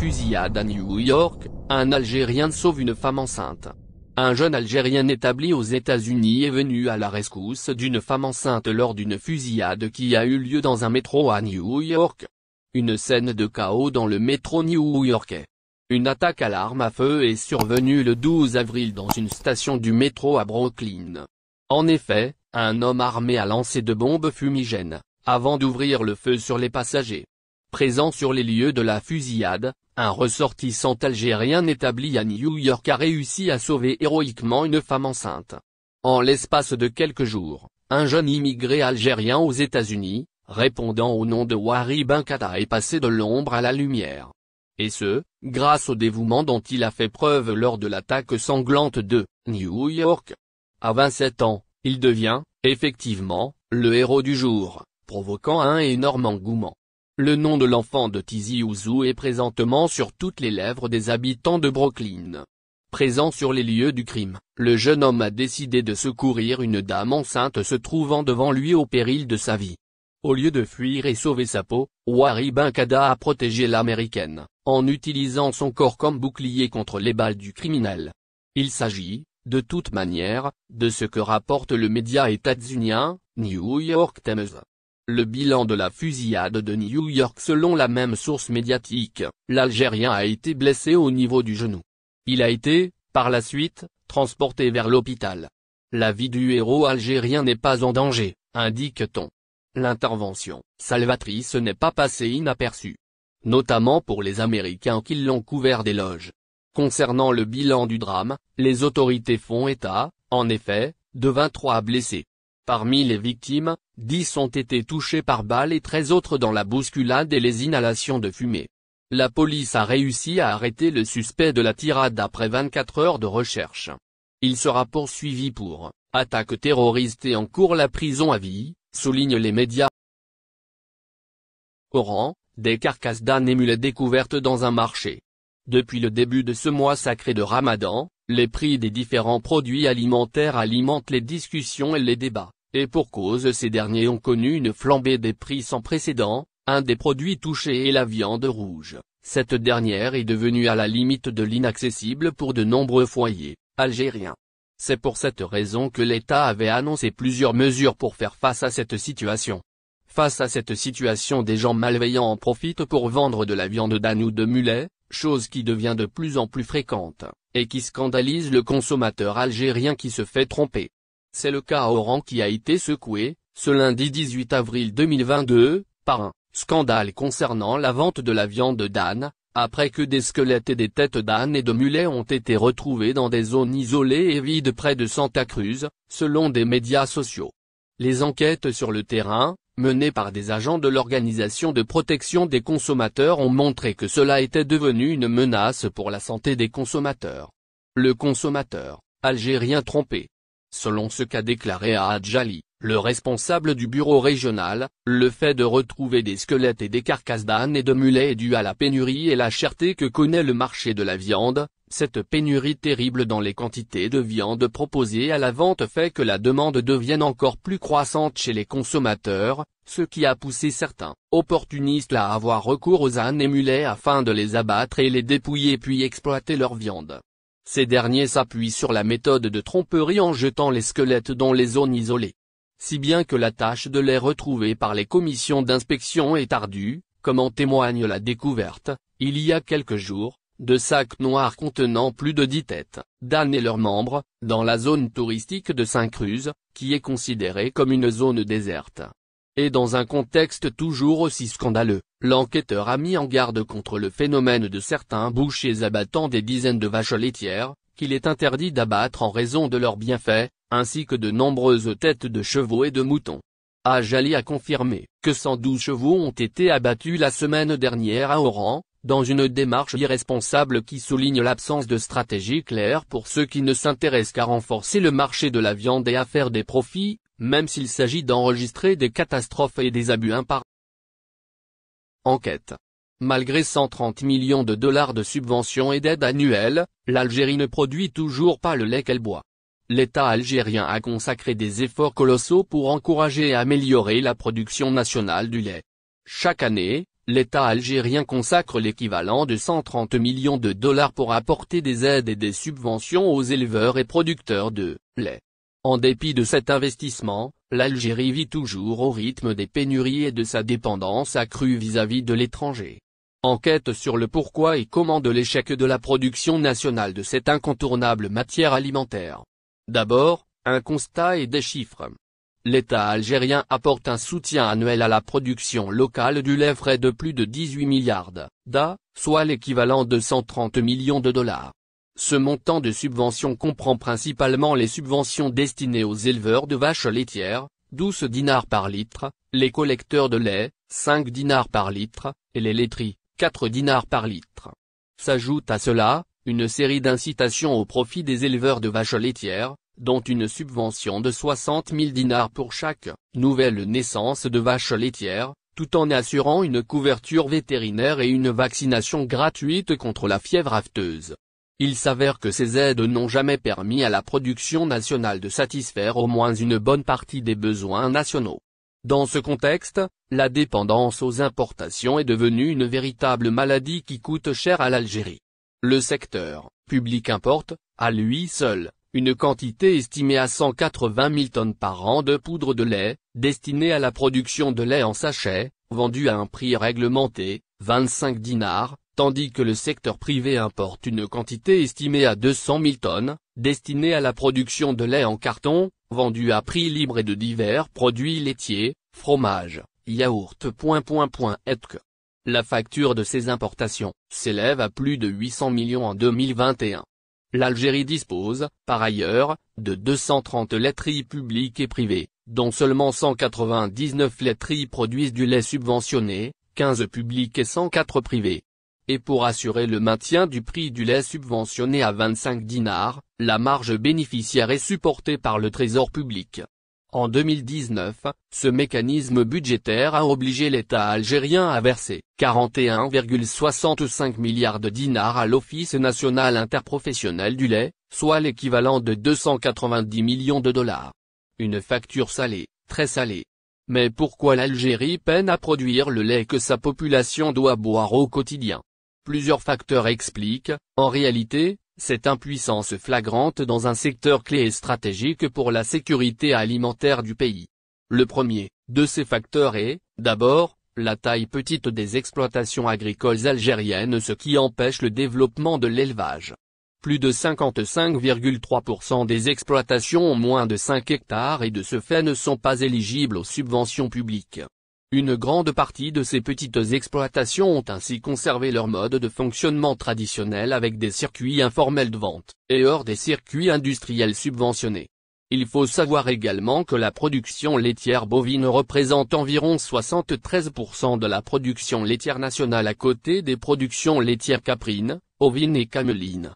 fusillade à New York, un Algérien sauve une femme enceinte. Un jeune Algérien établi aux États-Unis est venu à la rescousse d'une femme enceinte lors d'une fusillade qui a eu lieu dans un métro à New York. Une scène de chaos dans le métro new-yorkais. Une attaque à l'arme à feu est survenue le 12 avril dans une station du métro à Brooklyn. En effet, un homme armé a lancé deux bombes fumigènes, avant d'ouvrir le feu sur les passagers. Présent sur les lieux de la fusillade, un ressortissant algérien établi à New York a réussi à sauver héroïquement une femme enceinte. En l'espace de quelques jours, un jeune immigré algérien aux États-Unis, répondant au nom de Wari Kada, est passé de l'ombre à la lumière. Et ce, grâce au dévouement dont il a fait preuve lors de l'attaque sanglante de New York. À 27 ans, il devient, effectivement, le héros du jour, provoquant un énorme engouement. Le nom de l'enfant de Tizi Ouzou est présentement sur toutes les lèvres des habitants de Brooklyn. Présent sur les lieux du crime, le jeune homme a décidé de secourir une dame enceinte se trouvant devant lui au péril de sa vie. Au lieu de fuir et sauver sa peau, Wari Binkada a protégé l'américaine, en utilisant son corps comme bouclier contre les balles du criminel. Il s'agit, de toute manière, de ce que rapporte le média états-unien, New York Times. Le bilan de la fusillade de New York selon la même source médiatique, l'Algérien a été blessé au niveau du genou. Il a été, par la suite, transporté vers l'hôpital. La vie du héros algérien n'est pas en danger, indique-t-on. L'intervention salvatrice n'est pas passée inaperçue. Notamment pour les Américains qui l'ont couvert d'éloges. Concernant le bilan du drame, les autorités font état, en effet, de 23 blessés. Parmi les victimes, 10 ont été touchés par balles et 13 autres dans la bousculade et les inhalations de fumée. La police a réussi à arrêter le suspect de la tirade après 24 heures de recherche. Il sera poursuivi pour attaque terroriste et en cours la prison à vie, soulignent les médias. Oran, des carcasses d'anémules découvertes dans un marché. Depuis le début de ce mois sacré de Ramadan, les prix des différents produits alimentaires alimentent les discussions et les débats. Et pour cause ces derniers ont connu une flambée des prix sans précédent, un des produits touchés est la viande rouge. Cette dernière est devenue à la limite de l'inaccessible pour de nombreux foyers, algériens. C'est pour cette raison que l'État avait annoncé plusieurs mesures pour faire face à cette situation. Face à cette situation des gens malveillants en profitent pour vendre de la viande d'âne ou de mulet, chose qui devient de plus en plus fréquente, et qui scandalise le consommateur algérien qui se fait tromper. C'est le cas à Oran qui a été secoué, ce lundi 18 avril 2022, par un scandale concernant la vente de la viande d'âne, après que des squelettes et des têtes d'âne et de mulets ont été retrouvés dans des zones isolées et vides près de Santa Cruz, selon des médias sociaux. Les enquêtes sur le terrain, menées par des agents de l'Organisation de protection des consommateurs ont montré que cela était devenu une menace pour la santé des consommateurs. Le consommateur, algérien trompé, Selon ce qu'a déclaré à le responsable du bureau régional, le fait de retrouver des squelettes et des carcasses d'ânes et de mulets est dû à la pénurie et la cherté que connaît le marché de la viande, cette pénurie terrible dans les quantités de viande proposées à la vente fait que la demande devienne encore plus croissante chez les consommateurs, ce qui a poussé certains opportunistes à avoir recours aux ânes et mulets afin de les abattre et les dépouiller puis exploiter leur viande. Ces derniers s'appuient sur la méthode de tromperie en jetant les squelettes dans les zones isolées. Si bien que la tâche de les retrouver par les commissions d'inspection est ardue, comme en témoigne la découverte, il y a quelques jours, de sacs noirs contenant plus de dix têtes, d'ânes et leurs membres, dans la zone touristique de Saint-Cruz, qui est considérée comme une zone déserte. Et dans un contexte toujours aussi scandaleux, l'enquêteur a mis en garde contre le phénomène de certains bouchers abattant des dizaines de vaches laitières, qu'il est interdit d'abattre en raison de leurs bienfaits, ainsi que de nombreuses têtes de chevaux et de moutons. Ajali a confirmé que 112 chevaux ont été abattus la semaine dernière à Oran, dans une démarche irresponsable qui souligne l'absence de stratégie claire pour ceux qui ne s'intéressent qu'à renforcer le marché de la viande et à faire des profits, même s'il s'agit d'enregistrer des catastrophes et des abus imparables. Enquête. Malgré 130 millions de dollars de subventions et d'aides annuelles, l'Algérie ne produit toujours pas le lait qu'elle boit. L'État algérien a consacré des efforts colossaux pour encourager et améliorer la production nationale du lait. Chaque année, l'État algérien consacre l'équivalent de 130 millions de dollars pour apporter des aides et des subventions aux éleveurs et producteurs de lait. En dépit de cet investissement, l'Algérie vit toujours au rythme des pénuries et de sa dépendance accrue vis-à-vis de l'étranger. Enquête sur le pourquoi et comment de l'échec de la production nationale de cette incontournable matière alimentaire. D'abord, un constat et des chiffres. L'État algérien apporte un soutien annuel à la production locale du lait frais de plus de 18 milliards d'A, soit l'équivalent de 130 millions de dollars. Ce montant de subvention comprend principalement les subventions destinées aux éleveurs de vaches laitières, 12 dinars par litre, les collecteurs de lait, 5 dinars par litre, et les laiteries, 4 dinars par litre. S'ajoute à cela, une série d'incitations au profit des éleveurs de vaches laitières, dont une subvention de 60 000 dinars pour chaque nouvelle naissance de vache laitière, tout en assurant une couverture vétérinaire et une vaccination gratuite contre la fièvre afteuse. Il s'avère que ces aides n'ont jamais permis à la production nationale de satisfaire au moins une bonne partie des besoins nationaux. Dans ce contexte, la dépendance aux importations est devenue une véritable maladie qui coûte cher à l'Algérie. Le secteur public importe, à lui seul, une quantité estimée à 180 000 tonnes par an de poudre de lait, destinée à la production de lait en sachet, vendue à un prix réglementé, 25 dinars, tandis que le secteur privé importe une quantité estimée à 200 000 tonnes, destinée à la production de lait en carton, vendu à prix libre et de divers produits laitiers, fromages, yaourts. La facture de ces importations s'élève à plus de 800 millions en 2021. L'Algérie dispose, par ailleurs, de 230 laiteries publiques et privées, dont seulement 199 laiteries produisent du lait subventionné, 15 publiques et 104 privées et pour assurer le maintien du prix du lait subventionné à 25 dinars, la marge bénéficiaire est supportée par le Trésor public. En 2019, ce mécanisme budgétaire a obligé l'État algérien à verser 41,65 milliards de dinars à l'Office national interprofessionnel du lait, soit l'équivalent de 290 millions de dollars. Une facture salée, très salée. Mais pourquoi l'Algérie peine à produire le lait que sa population doit boire au quotidien Plusieurs facteurs expliquent, en réalité, cette impuissance flagrante dans un secteur clé et stratégique pour la sécurité alimentaire du pays. Le premier de ces facteurs est, d'abord, la taille petite des exploitations agricoles algériennes ce qui empêche le développement de l'élevage. Plus de 55,3% des exploitations ont moins de 5 hectares et de ce fait ne sont pas éligibles aux subventions publiques. Une grande partie de ces petites exploitations ont ainsi conservé leur mode de fonctionnement traditionnel avec des circuits informels de vente, et hors des circuits industriels subventionnés. Il faut savoir également que la production laitière bovine représente environ 73% de la production laitière nationale à côté des productions laitières caprines, ovines et cameline.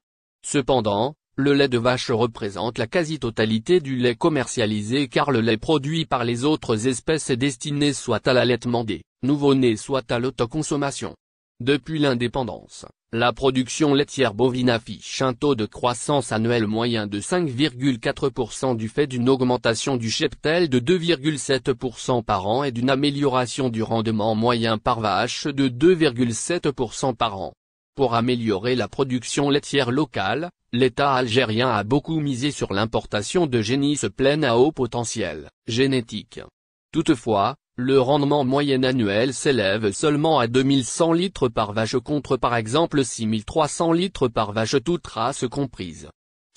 Cependant, le lait de vache représente la quasi-totalité du lait commercialisé car le lait produit par les autres espèces est destiné soit à l'allaitement des nouveau-nés soit à l'autoconsommation. Depuis l'indépendance, la production laitière bovine affiche un taux de croissance annuel moyen de 5,4% du fait d'une augmentation du cheptel de 2,7% par an et d'une amélioration du rendement moyen par vache de 2,7% par an. Pour améliorer la production laitière locale, l'État algérien a beaucoup misé sur l'importation de génisses pleines à haut potentiel, génétique. Toutefois, le rendement moyen annuel s'élève seulement à 2100 litres par vache contre par exemple 6300 litres par vache toute race comprise.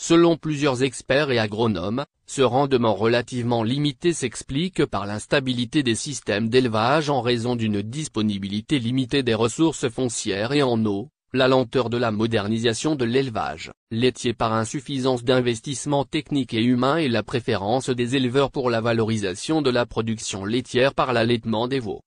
Selon plusieurs experts et agronomes, ce rendement relativement limité s'explique par l'instabilité des systèmes d'élevage en raison d'une disponibilité limitée des ressources foncières et en eau, la lenteur de la modernisation de l'élevage, laitier par insuffisance d'investissement technique et humain et la préférence des éleveurs pour la valorisation de la production laitière par l'allaitement des veaux.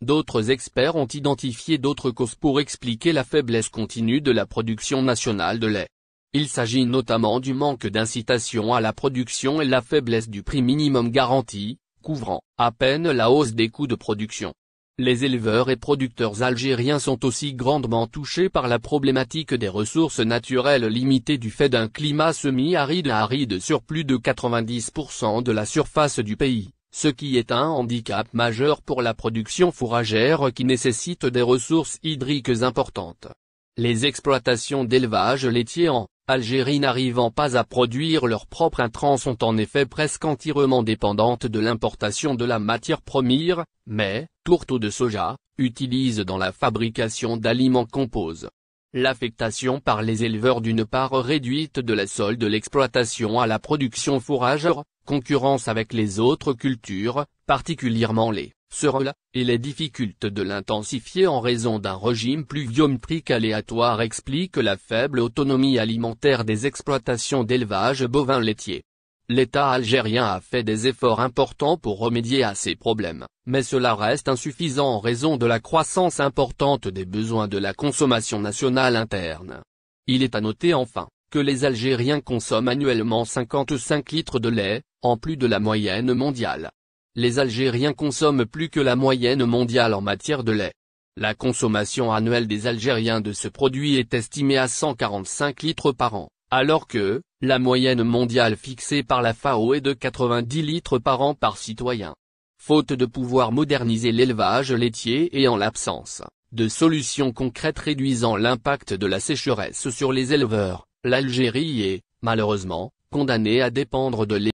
D'autres experts ont identifié d'autres causes pour expliquer la faiblesse continue de la production nationale de lait. Il s'agit notamment du manque d'incitation à la production et la faiblesse du prix minimum garanti, couvrant à peine la hausse des coûts de production. Les éleveurs et producteurs algériens sont aussi grandement touchés par la problématique des ressources naturelles limitées du fait d'un climat semi-aride à aride sur plus de 90% de la surface du pays, ce qui est un handicap majeur pour la production fourragère qui nécessite des ressources hydriques importantes. Les exploitations d'élevage laitier en Algérie n'arrivant pas à produire leurs propres intrants sont en effet presque entièrement dépendantes de l'importation de la matière première, mais, tourteau de soja, utilisent dans la fabrication d'aliments composés. L'affectation par les éleveurs d'une part réduite de la solde de l'exploitation à la production fourragère, concurrence avec les autres cultures, particulièrement les ce là, et les difficultés de l'intensifier en raison d'un régime pluviométrique aléatoire explique la faible autonomie alimentaire des exploitations d'élevage bovin laitier. L'État algérien a fait des efforts importants pour remédier à ces problèmes, mais cela reste insuffisant en raison de la croissance importante des besoins de la consommation nationale interne. Il est à noter enfin, que les Algériens consomment annuellement 55 litres de lait, en plus de la moyenne mondiale les Algériens consomment plus que la moyenne mondiale en matière de lait. La consommation annuelle des Algériens de ce produit est estimée à 145 litres par an, alors que, la moyenne mondiale fixée par la FAO est de 90 litres par an par citoyen. Faute de pouvoir moderniser l'élevage laitier et en l'absence de solutions concrètes réduisant l'impact de la sécheresse sur les éleveurs, l'Algérie est, malheureusement, condamnée à dépendre de lait.